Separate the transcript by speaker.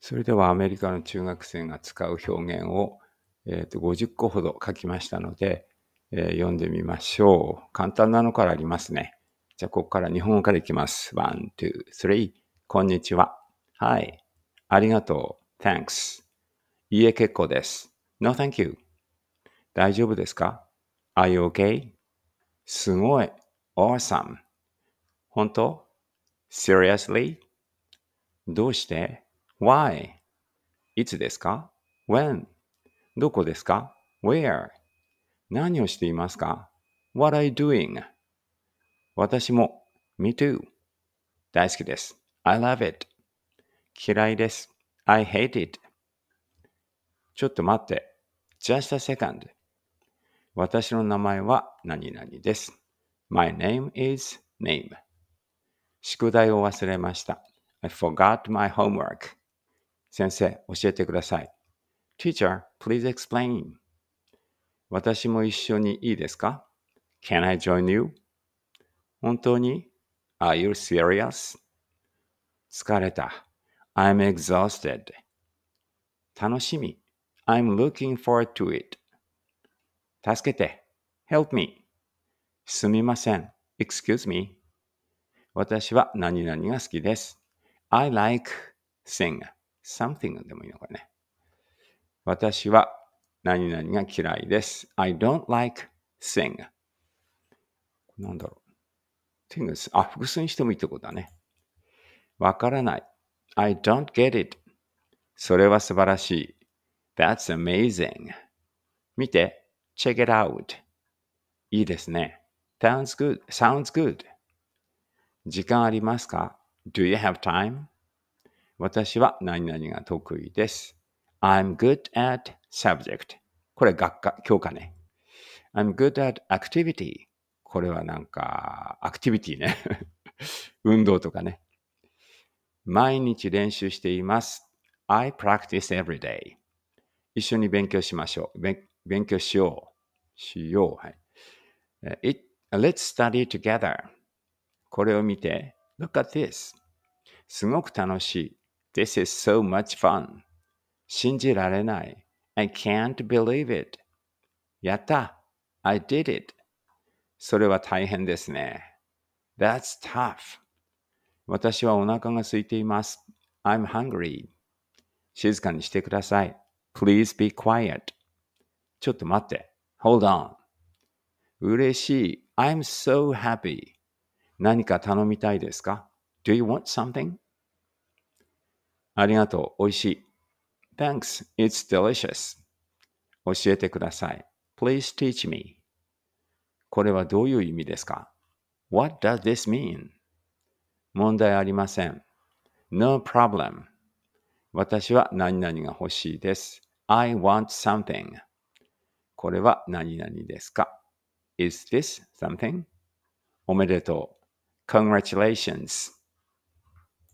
Speaker 1: それではアメリカの中学生が使う表現を、えー、と50個ほど書きましたので、えー、読んでみましょう。簡単なのからありますね。じゃあ、ここから日本語からいきます。1、2、3。こんにちは。はい。ありがとう。Thanks。いいえ、結構です。No, thank you. 大丈夫ですか ?Are you okay? すごい。Awesome. 本当 ?Seriously? どうして why いつですか when どこですか where 何をしていますか what are you doing 私も me too 大好きです I love it 嫌いです I hate it ちょっと待って just a second 私の名前は何々です My name is name 宿題を忘れました I forgot my homework 先生、教えてください。Teacher, please explain. 私も一緒にいいですか ?Can I join you? 本当に ?Are you serious? 疲れた。I'm exhausted. 楽しみ。I'm looking forward to it. 助けて。Help me. すみません。Excuse me. 私は何々が好きです。I like sing. something でもいいのかね。私は何々が嫌いです。I don't like sing. なんだろう。t h i n g あ、複数にしてもいいってことだね。わからない。I don't get it. それは素晴らしい。That's amazing. 見て。Check it out. いいですね。Sounds good. Sounds good. 時間ありますか ?Do you have time? 私は何々が得意です。I'm good at subject. これ学科、教科ね。I'm good at activity. これはなんか、アクティビティね。運動とかね。毎日練習しています。I practice every day. 一緒に勉強しましょう。勉強しよう。しよう。はい。It, let's study together. これを見て、Look at this. すごく楽しい。This is so much fun. 信じられない。I can't believe it. やった。I did it. それは大変ですね。That's tough. 私はお腹が空いています。I'm hungry. 静かにしてください。Please be quiet. ちょっと待って。Hold on. 嬉しい。I'm so happy. 何か頼みたいですか ?Do you want something? ありがとう。おいしい。Thanks. It's delicious. 教えてください。Please teach me. これはどういう意味ですか ?What does this mean? 問題ありません。No problem. 私は何々が欲しいです。I want something. これは何々ですか ?Is this something? おめでとう。Congratulations.